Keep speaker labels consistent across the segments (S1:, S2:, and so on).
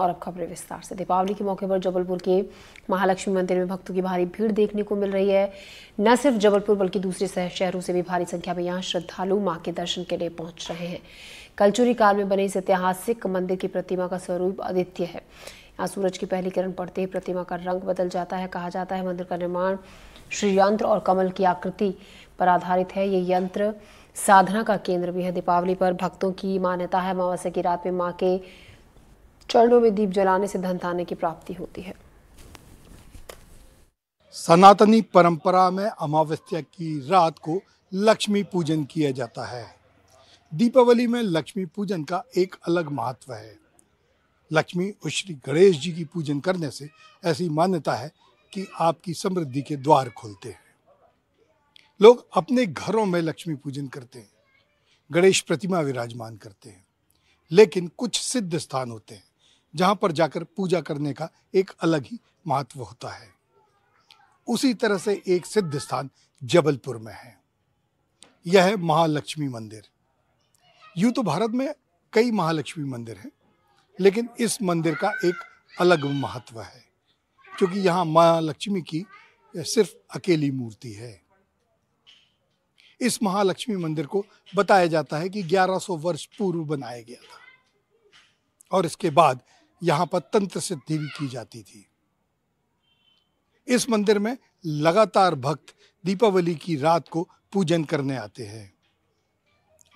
S1: और अब खबरें विस्तार से दीपावली के मौके पर जबलपुर के महालक्ष्मी मंदिर में भक्तों की भारी भीड़ देखने को मिल रही है न सिर्फ जबलपुर बल्कि दूसरे शहरों से भी भारी संख्या में यहाँ श्रद्धालु माँ के दर्शन के लिए पहुंच रहे हैं कलचुरी काल में बने इस ऐतिहासिक मंदिर की प्रतिमा का स्वरूप अद्वितीय है यहाँ सूरज की पहली किरण पड़ते ही प्रतिमा का रंग बदल जाता है कहा जाता है मंदिर का निर्माण श्रीयंत्र और कमल की आकृति पर आधारित है ये यंत्र साधना का केंद्र भी है दीपावली पर भक्तों की मान्यता है अमावस्या की रात में माँ के चरणों में दीप जलाने से थाने की प्राप्ति होती है
S2: सनातनी परंपरा में अमावस्या की रात को लक्ष्मी पूजन किया जाता है दीपावली में लक्ष्मी पूजन का एक अलग महत्व है लक्ष्मी और श्री गणेश जी की पूजन करने से ऐसी मान्यता है कि आपकी समृद्धि के द्वार खोलते हैं लोग अपने घरों में लक्ष्मी पूजन करते हैं गणेश प्रतिमा विराजमान करते हैं लेकिन कुछ सिद्ध स्थान होते हैं जहाँ पर जाकर पूजा करने का एक अलग ही महत्व होता है उसी तरह से एक सिद्ध स्थान जबलपुर में है यह है महालक्ष्मी मंदिर यूँ तो भारत में कई महालक्ष्मी मंदिर हैं लेकिन इस मंदिर का एक अलग महत्व है क्योंकि यहाँ माँ लक्ष्मी की सिर्फ अकेली मूर्ति है इस महालक्ष्मी मंदिर को बताया जाता है कि 1100 वर्ष पूर्व बनाया गया था और इसके बाद यहाँ पर तंत्र सिद्धि भी की जाती थी इस मंदिर में लगातार भक्त दीपावली की रात को पूजन करने आते हैं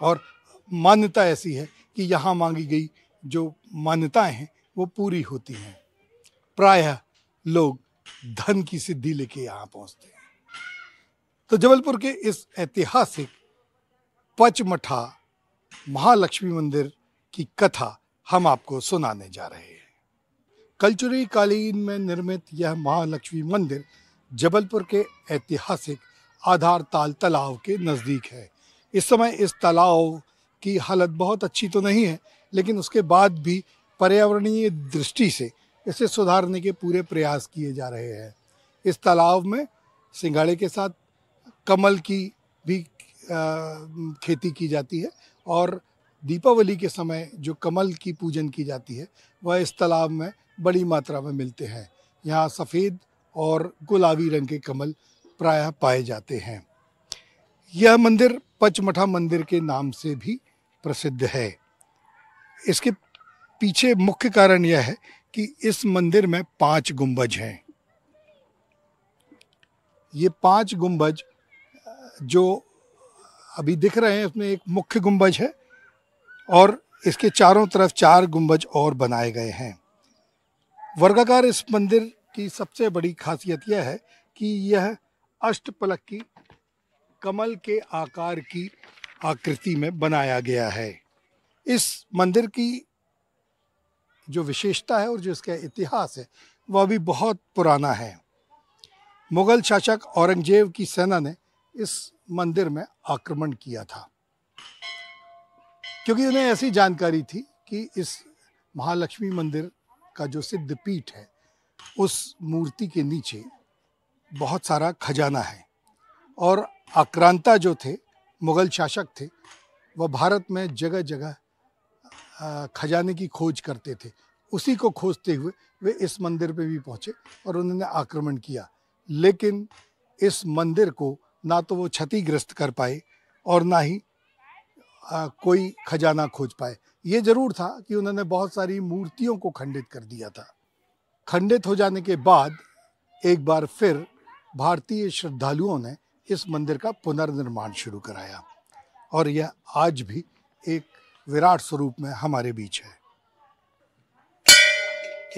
S2: और मान्यता ऐसी है कि यहाँ मांगी गई जो मान्यताएं हैं वो पूरी होती हैं प्रायः लोग धन की सिद्धि लेके यहाँ पहुँचते हैं तो जबलपुर के इस ऐतिहासिक पचमठा महालक्ष्मी मंदिर की कथा हम आपको सुनाने जा रहे हैं कल्चरी कालीन में निर्मित यह महालक्ष्मी मंदिर जबलपुर के ऐतिहासिक आधार ताल तालाब के नज़दीक है इस समय इस तालाब की हालत बहुत अच्छी तो नहीं है लेकिन उसके बाद भी पर्यावरणीय दृष्टि से इसे सुधारने के पूरे प्रयास किए जा रहे हैं इस तालाब में सिंघाड़े के साथ कमल की भी खेती की जाती है और दीपावली के समय जो कमल की पूजन की जाती है वह इस तालाब में बड़ी मात्रा में मिलते हैं यहाँ सफ़ेद और गुलाबी रंग के कमल प्रायः पाए जाते हैं यह मंदिर पचमठा मंदिर के नाम से भी प्रसिद्ध है इसके पीछे मुख्य कारण यह है कि इस मंदिर में पांच गुंबज हैं ये पांच गुंबज जो अभी दिख रहे हैं उसमें एक मुख्य गुंबज है और इसके चारों तरफ चार गुंबज और बनाए गए हैं वर्गाकार इस मंदिर की सबसे बड़ी खासियत यह है कि यह अष्टपलक की कमल के आकार की आकृति में बनाया गया है इस मंदिर की जो विशेषता है और जो इसका इतिहास है वह भी बहुत पुराना है मुग़ल शासक औरंगजेब की सेना ने इस मंदिर में आक्रमण किया था क्योंकि उन्हें ऐसी जानकारी थी कि इस महालक्ष्मी मंदिर का जो सिद्ध पीठ है उस मूर्ति के नीचे बहुत सारा खजाना है और आक्रांता जो थे मुगल शासक थे वह भारत में जगह जगह खजाने की खोज करते थे उसी को खोजते हुए वे इस मंदिर पे भी पहुँचे और उन्होंने आक्रमण किया लेकिन इस मंदिर को ना तो वो क्षतिग्रस्त कर पाए और ना ही आ, कोई खजाना खोज पाए ये जरूर था कि उन्होंने बहुत सारी मूर्तियों को खंडित कर दिया था खंडित हो जाने के बाद एक बार फिर भारतीय श्रद्धालुओं ने इस मंदिर का पुनर्निर्माण शुरू कराया और यह आज भी एक विराट स्वरूप में हमारे बीच है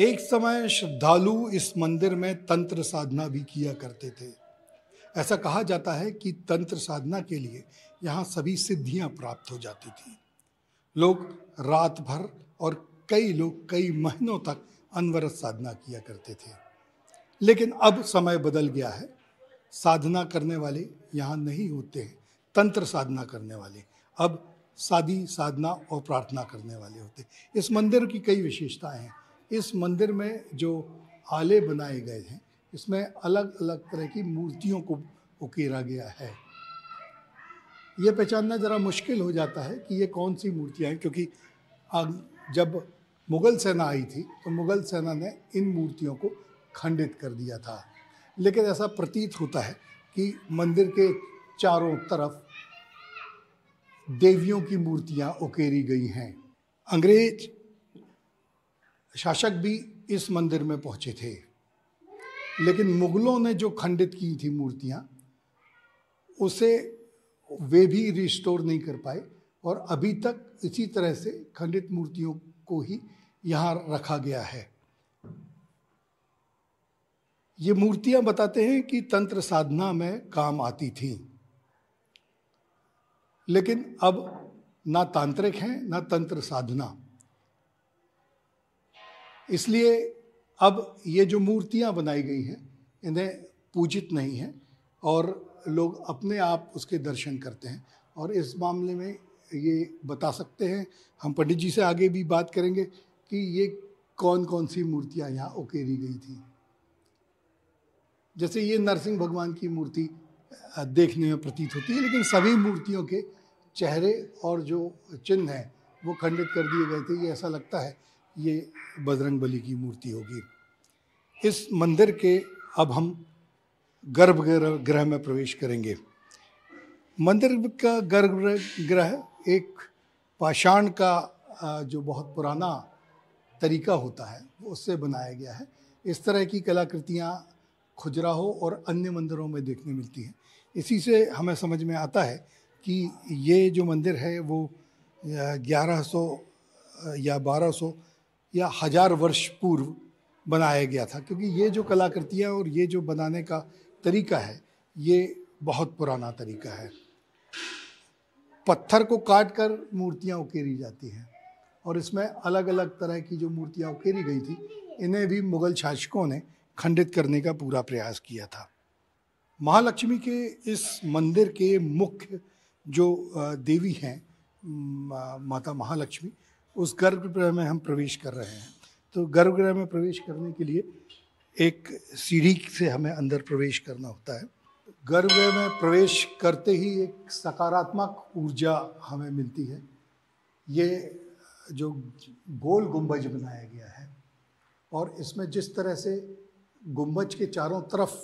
S2: एक समय श्रद्धालु इस मंदिर में तंत्र साधना भी किया करते थे ऐसा कहा जाता है कि तंत्र साधना के लिए यहाँ सभी सिद्धियाँ प्राप्त हो जाती थी लोग रात भर और कई लोग कई महीनों तक अनवरत साधना किया करते थे लेकिन अब समय बदल गया है साधना करने वाले यहाँ नहीं होते हैं तंत्र साधना करने वाले अब सादी साधना और प्रार्थना करने वाले होते इस मंदिर की कई विशेषताएं हैं इस मंदिर में जो आले बनाए गए हैं इसमें अलग अलग तरह की मूर्तियों को उकेरा गया है ये पहचानना ज़रा मुश्किल हो जाता है कि ये कौन सी मूर्तियाँ हैं क्योंकि जब मुग़ल सेना आई थी तो मुग़ल सेना ने इन मूर्तियों को खंडित कर दिया था लेकिन ऐसा प्रतीत होता है कि मंदिर के चारों तरफ देवियों की मूर्तियाँ उकेरी गई हैं अंग्रेज शासक भी इस मंदिर में पहुँचे थे लेकिन मुग़लों ने जो खंडित की थी मूर्तियाँ उसे वे भी रिस्टोर नहीं कर पाए और अभी तक इसी तरह से खंडित मूर्तियों को ही यहाँ रखा गया है ये मूर्तियां बताते हैं कि तंत्र साधना में काम आती थी लेकिन अब ना तांत्रिक हैं ना तंत्र साधना इसलिए अब ये जो मूर्तियां बनाई गई हैं इन्हें पूजित नहीं है और लोग अपने आप उसके दर्शन करते हैं और इस मामले में ये बता सकते हैं हम पंडित जी से आगे भी बात करेंगे कि ये कौन कौन सी मूर्तियाँ यहाँ उकेरी गई थी जैसे ये नरसिंह भगवान की मूर्ति देखने में प्रतीत होती है लेकिन सभी मूर्तियों के चेहरे और जो चिन्ह हैं वो खंडित कर दिए गए थे ये ऐसा लगता है ये बजरंग बली की मूर्ति होगी इस मंदिर के अब हम गर्भ ग्रह में प्रवेश करेंगे मंदिर का गर्भ ग्रह एक पाषाण का जो बहुत पुराना तरीका होता है उससे बनाया गया है इस तरह की कलाकृतियाँ खुजराहो और अन्य मंदिरों में देखने मिलती हैं इसी से हमें समझ में आता है कि ये जो मंदिर है वो 1100 या 1200 या हज़ार वर्ष पूर्व बनाया गया था क्योंकि ये जो कलाकृतियाँ और ये जो बनाने का तरीका है ये बहुत पुराना तरीका है पत्थर को काट कर मूर्तियाँ उकेरी जाती हैं और इसमें अलग अलग तरह की जो मूर्तियाँ उकेरी गई थी इन्हें भी मुग़ल शासकों ने खंडित करने का पूरा प्रयास किया था महालक्ष्मी के इस मंदिर के मुख्य जो देवी हैं माता महालक्ष्मी उस गर्भगृह में हम प्रवेश कर रहे हैं तो गर्भगृह में प्रवेश करने के लिए एक सीढ़ी से हमें अंदर प्रवेश करना होता है गर्भ में प्रवेश करते ही एक सकारात्मक ऊर्जा हमें मिलती है ये जो गोल गुंबज बनाया गया है और इसमें जिस तरह से गुंबज के चारों तरफ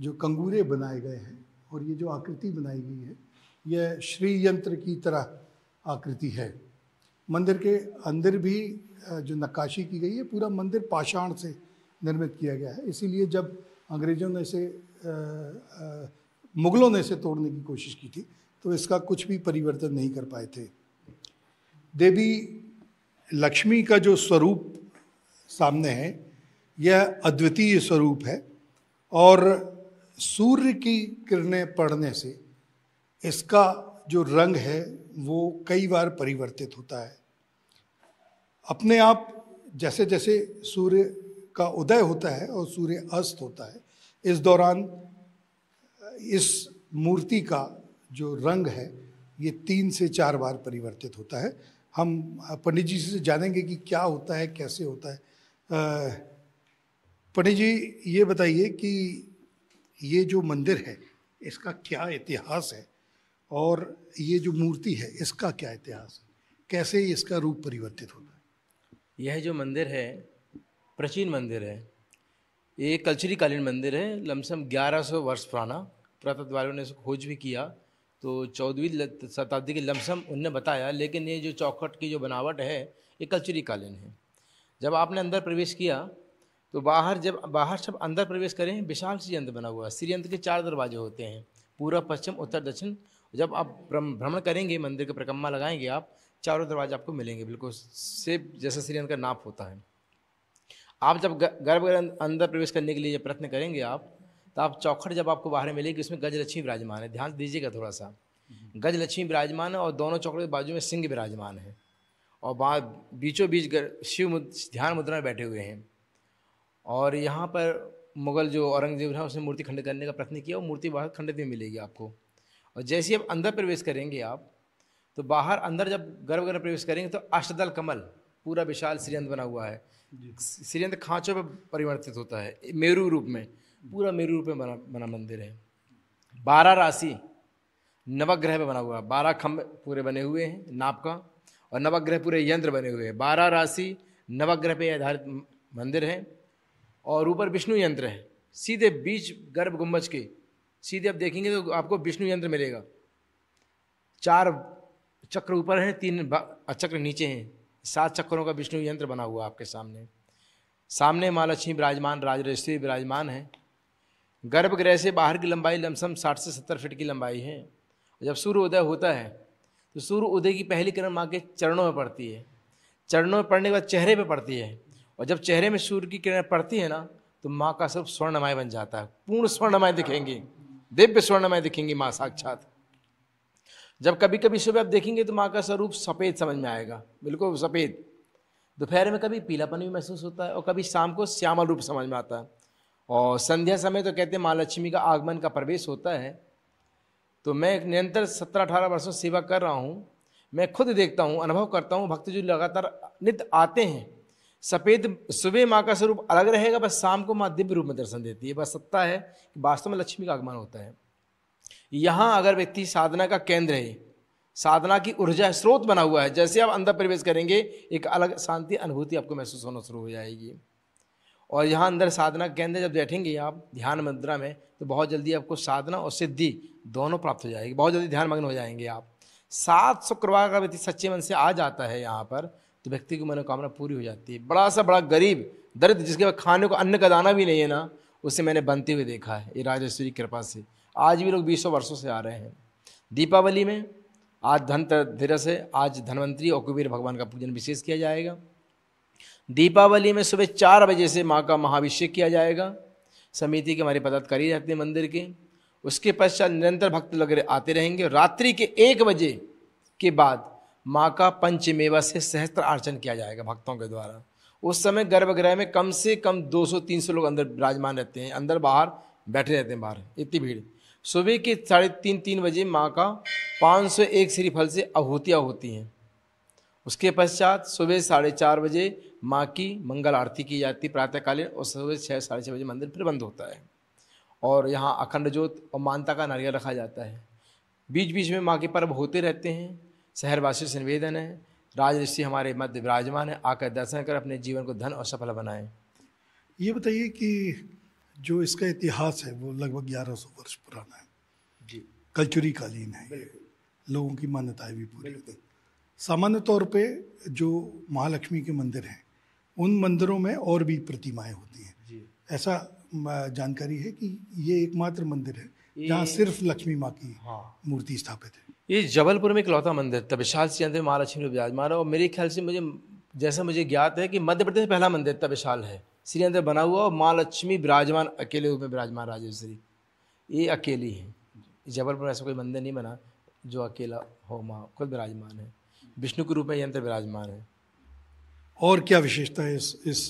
S2: जो कंगूरे बनाए गए हैं और ये जो आकृति बनाई गई है यह श्री यंत्र की तरह आकृति है मंदिर के अंदर भी जो नक्काशी की गई है पूरा मंदिर पाषाण से निर्मित किया गया है इसीलिए जब अंग्रेज़ों ने इसे मुग़लों ने इसे तोड़ने की कोशिश की थी तो इसका कुछ भी परिवर्तन नहीं कर पाए थे देवी लक्ष्मी का जो स्वरूप सामने है यह अद्वितीय स्वरूप है और सूर्य की किरणें पड़ने से इसका जो रंग है वो कई बार परिवर्तित होता है अपने आप जैसे जैसे सूर्य का उदय होता है और सूर्य अस्त होता है इस दौरान इस मूर्ति का जो रंग है ये तीन से चार बार परिवर्तित होता है हम पंडित जी से जानेंगे कि क्या होता है कैसे होता है पंडित जी ये बताइए कि ये जो मंदिर है इसका क्या इतिहास है और ये जो मूर्ति है इसका क्या इतिहास है कैसे इसका रूप परिवर्तित होता है
S1: यह जो मंदिर है प्राचीन मंदिर है ये कल्चरी कालीन मंदिर है लमसम 1100 वर्ष पुराना पुरातत्ववादियों ने इसको खोज भी किया तो चौदहवीं शताब्दी के लमसम उनने बताया लेकिन ये जो चौखट की जो बनावट है ये कल्चरी कालीन है जब आपने अंदर प्रवेश किया तो बाहर जब बाहर सब अंदर प्रवेश करें विशाल श्रीयंत्र बना हुआ है श्रीयंत्र के चार दरवाजे होते हैं पूरा पश्चिम उत्तर दक्षिण जब आप भ्रमण करेंगे मंदिर के परिक्रमा लगाएंगे आप चारों दरवाजे आपको मिलेंगे बिल्कुल सेब जैसा श्रीयंत्र का नाप होता है आप जब गर्भ अं-, अंदर प्रवेश करने के लिए जब प्रयत्न करेंगे आप तो आप चौखट जब आपको बाहर मिलेगी उसमें गजलक्ष्मी विराजमान है ध्यान दीजिएगा थोड़ा सा हम्म। गजलक्ष्मी विराजमान है और दोनों चौखट के बाजू में सिंह विराजमान है और बाद बीचों बीच शिव ध्यान मुद्रा में बैठे हुए हैं और यहाँ पर मुगल जो औरंगजेब है उसने मूर्ति खंडित करने का प्रयत्न किया और मूर्ति बाहर खंडित में मिलेगी आपको और जैसे ही आप अंदर प्रवेश करेंगे आप तो बाहर अंदर जब गर्भगृह प्रवेश करेंगे तो अष्टदल कमल पूरा विशाल श्रीअंत बना हुआ है श्रीयंत्र तो खांचों पर परिवर्तित होता है मेरु रूप में पूरा मेरू रूप में बना बना मंदिर है बारह राशि नवग्रह पर बना हुआ बारह खम्भ पूरे बने हुए हैं नाप का और नवग्रह पूरे यंत्र बने हुए हैं बारह राशि नवग्रह पर आधारित मंदिर है और ऊपर विष्णु यंत्र है सीधे बीच गर्भ गुम्बज के सीधे आप देखेंगे तो आपको विष्णु यंत्र मिलेगा चार चक्र ऊपर हैं तीन चक्र नीचे हैं सात चक्करों का विष्णु यंत्र बना हुआ आपके सामने सामने माँ लक्ष्मी विराजमान राजरेश्वरी विराजमान है गर्भगृह से बाहर की लंबाई लमसम साठ से सत्तर फीट की लंबाई है जब सूर्योदय होता है तो सूर्य उदय की पहली किरण माँ के चरणों में पड़ती है चरणों में पड़ने के बाद चेहरे पर पड़ती है और जब चेहरे में सूर्य की किरण पड़ती है ना तो माँ का सब स्वर्णमय बन जाता है पूर्ण स्वर्णमय दिखेंगी दिव्य स्वर्णमय दिखेंगी माँ साक्षात जब कभी कभी सुबह आप देखेंगे तो माँ का स्वरूप सफ़ेद समझ में आएगा बिल्कुल सफ़ेद दोपहर में कभी पीलापन भी महसूस होता है और कभी शाम को श्यामल रूप समझ में आता है और संध्या समय तो कहते हैं माँ लक्ष्मी का आगमन का प्रवेश होता है तो मैं निरंतर सत्रह अठारह वर्षों सेवा कर रहा हूँ मैं खुद देखता हूँ अनुभव करता हूँ भक्त जो लगातार नित्य आते हैं सफ़ेद सुबह माँ का स्वरूप अलग रहेगा बस शाम को माँ दिव्य रूप में दर्शन देती है बस सत्ता है कि वास्तव में लक्ष्मी का आगमन होता है यहाँ अगर व्यक्ति साधना का केंद्र है साधना की ऊर्जा स्रोत बना हुआ है जैसे आप अंदर प्रवेश करेंगे एक अलग शांति अनुभूति आपको महसूस होना शुरू हो जाएगी और यहाँ अंदर साधना केंद्र जब बैठेंगे आप ध्यान मुद्रा में तो बहुत जल्दी आपको साधना और सिद्धि दोनों प्राप्त हो जाएगी बहुत जल्दी ध्यान मग्न हो जाएंगे आप सात शुक्रवार का व्यक्ति सच्चे मन से आ जाता है यहाँ पर तो व्यक्ति की मनोकामना पूरी हो जाती है बड़ा सा बड़ा गरीब दर्द जिसके पास खाने को अन्न का दाना भी नहीं है ना उसे मैंने बनते हुए देखा है ये राजेश्वरी कृपा से आज भी लोग बीसों वर्षों से आ रहे हैं दीपावली में आज धनतेरस है आज धनवंतरी और कुबीर भगवान का पूजन विशेष किया जाएगा दीपावली में सुबह चार बजे से माँ का महाभिषेक किया जाएगा समिति के हमारे पदाधिकारी रहते हैं मंदिर के उसके पश्चात निरंतर भक्त लग आते रहेंगे रात्रि के एक बजे के बाद माँ का पंचमेवा से सहस्त्र अर्चन किया जाएगा भक्तों के द्वारा उस समय गर्भगृह में कम से कम 200-300 लोग अंदर विराजमान रहते हैं अंदर बाहर बैठे रहते हैं बाहर इतनी भीड़ सुबह के साढ़े तीन तीन बजे माँ का पाँच सौ एक श्रीफल से आहूतियाँ होती हैं उसके पश्चात सुबह साढ़े चार बजे माँ की मंगल आरती की जाती है प्रातःकालीन और सुबह छः साढ़े छः बजे मंदिर फिर बंद होता है और यहाँ अखंड जोत और मानता का नारियल रखा जाता है बीच बीच में माँ के पर्व होते रहते हैं शहरवासियों से निवेदन है राजऋषि हमारे मध्य विराजमान है आकर दर्शन कर अपने जीवन को धन और सफल बनाएं
S2: ये बताइए कि जो इसका इतिहास है वो लगभग 1100 वर्ष पुराना है जी कल्चरी कालीन है लोगों की मान्यताएं भी पूरी सामान्य तौर पे जो महालक्ष्मी के मंदिर हैं उन मंदिरों में और भी प्रतिमाएं होती हैं ऐसा जानकारी है कि ये एकमात्र मंदिर है जहाँ सिर्फ लक्ष्मी माँ की हाँ। मूर्ति स्थापित
S1: है ये जबलपुर में इकलौता मंदिर था विशाल सिंह महालक्ष्मी विराजमान और मेरे ख्याल से मुझे जैसा मुझे ज्ञात है कि मध्य प्रदेश पहला मंदिर था है श्री अंदर बना हुआ और माँ लक्ष्मी विराजमान अकेले रूप में विराजमान राजेश्वरी ये अकेली है जबलपुर ऐसा कोई मंदिर नहीं बना जो अकेला हो माँ खुद विराजमान है विष्णु के रूप में यंत्र विराजमान है
S2: और क्या विशेषता है इस इस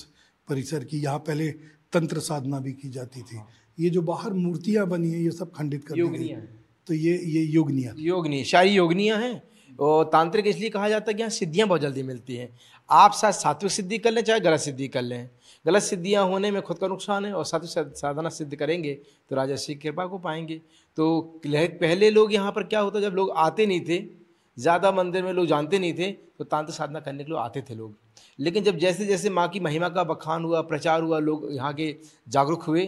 S2: परिसर की यहाँ पहले तंत्र साधना भी की जाती थी ये जो बाहर मूर्तियाँ बनी हैं ये सब खंडित कर योगनिया तो ये ये योगनिया
S1: योगनी शाही योगनियाँ हैं वो तांत्रिक इसलिए कहा जाता है कि यहाँ सिद्धियाँ बहुत जल्दी मिलती हैं आप साथ सात्विक सिद्धि कर लें चाहे गलत सिद्धि कर लें गलत सिद्धियाँ होने में खुद का नुकसान है और सात्विक साधना सिद्ध करेंगे तो राजस्वी कृपा को पाएंगे तो पहले लोग यहाँ पर क्या होता जब लोग आते नहीं थे ज़्यादा मंदिर में लोग जानते नहीं थे तो तांत्रिक साधना करने के लिए आते थे लोग लेकिन जब जैसे जैसे माँ की महिमा का बखान हुआ प्रचार हुआ लोग यहाँ के जागरूक हुए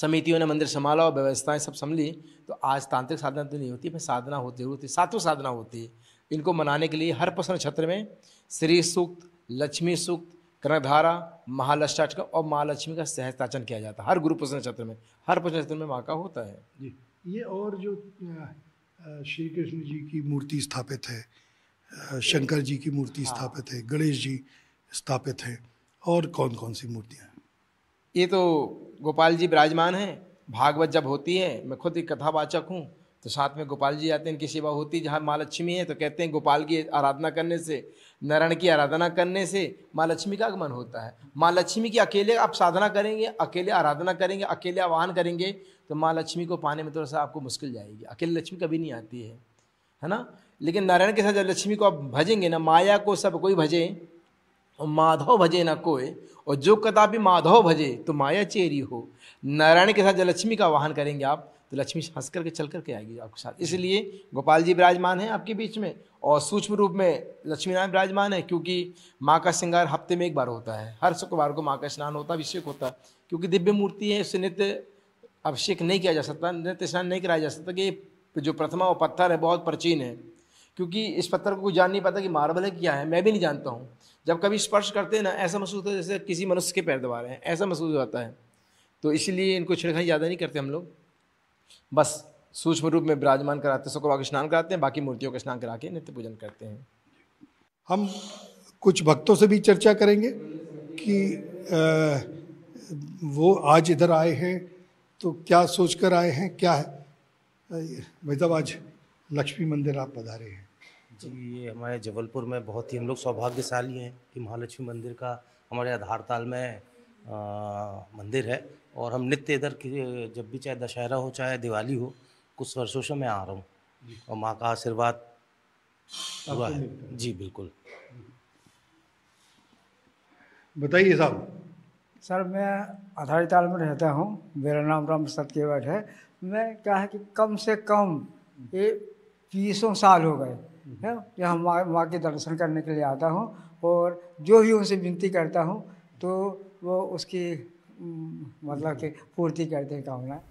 S1: समितियों ने मंदिर संभाला और व्यवस्थाएं सब संभली तो आज तांत्रिक साधना तो नहीं होती पर साधना होती होती सात्विक साधना होती है इनको मनाने के लिए हर प्रसन्न छत्र में श्री सूक्त लक्ष्मी सूक्त कर्णधारा का और महालक्ष्मी का सहस्ताचन किया जाता है हर गुरु प्रसन्न क्षेत्र में हर प्रसन्न क्षेत्र में माँ का होता है जी
S2: ये और जो श्री कृष्ण जी की मूर्ति स्थापित है शंकर जी की मूर्ति हाँ। स्थापित है गणेश जी स्थापित है और कौन कौन सी मूर्तियाँ
S1: ये तो गोपाल जी विराजमान हैं भागवत जब होती है मैं खुद एक कथावाचक हूँ तो साथ में गोपाल जी आते हैं इनकी सेवा होती जहाँ माँ लक्ष्मी है तो कहते हैं गोपाल की आराधना करने से नारायण की आराधना करने से माँ लक्ष्मी का आगमन होता है माँ लक्ष्मी की अकेले आप साधना करेंगे अकेले आराधना करेंगे अकेले आवाहन करेंगे तो माँ लक्ष्मी को पाने में थोड़ा सा आपको मुश्किल जाएगी अकेले लक्ष्मी कभी नहीं आती है है ना लेकिन नारायण के साथ जब लक्ष्मी को आप भजेंगे ना माया को सब कोई भजें और माधव भजे न कोय और जो कदापि माधव भजे तो माया चेरी हो नारायण के साथ जब लक्ष्मी का वाहन करेंगे आप तो लक्ष्मी हंस करके चल करके आएगी आपके साथ इसलिए गोपाल जी विराजमान हैं आपके बीच में और सूक्ष्म रूप में लक्ष्मीनारायण विराजमान है क्योंकि माँ का श्रृंगार हफ्ते में एक बार होता है हर शुक्रवार को माँ का स्नान होता है अभिषेक होता है क्योंकि दिव्य मूर्ति है उससे नित्य अभिषेक नहीं किया जा सकता नित्य स्नान नहीं कराया जा सकता कि जो प्रथमा और पत्थर है बहुत प्राचीन है क्योंकि इस पत्थर को जान नहीं पाता कि मार्बल है क्या है मैं भी नहीं जानता हूँ जब कभी स्पर्श करते हैं ना ऐसा महसूस होता है जैसे किसी मनुष्य के पैर दबा रहे हैं ऐसा महसूस होता है तो इसीलिए इनको छिड़खाई ज़्यादा नहीं करते हम लोग बस सूक्ष्म रूप में विराजमान कराते सको का स्नान कराते हैं बाकी मूर्तियों का स्नान करा के नित्य पूजन करते हैं
S2: हम कुछ भक्तों से भी चर्चा करेंगे कि आ, वो आज इधर आए हैं तो क्या सोचकर आए हैं क्या है भाई आज लक्ष्मी मंदिर आप पधारे हैं
S1: जी ये हमारे जबलपुर में बहुत ही हम लोग सौभाग्यशाली हैं कि महालक्ष्मी मंदिर का हमारे आधारताल में आ, मंदिर है और हम नित्य इधर जब भी चाहे दशहरा हो चाहे दिवाली हो कुछ वर्षों से मैं आ रहा हूँ और माँ का आशीर्वाद
S2: हुआ है जी बिल्कुल बताइए साहब सर मैं आधारिताल में रहता हूँ मेरा नाम राम प्रसाद केवट
S1: है मैं क्या है कि कम से कम ये बीसों साल हो गए है या हम माँ माँ के दर्शन करने के लिए आता हूँ और जो भी उनसे विनती करता हूँ तो वो उसकी मतलब कि पूर्ति करते कामना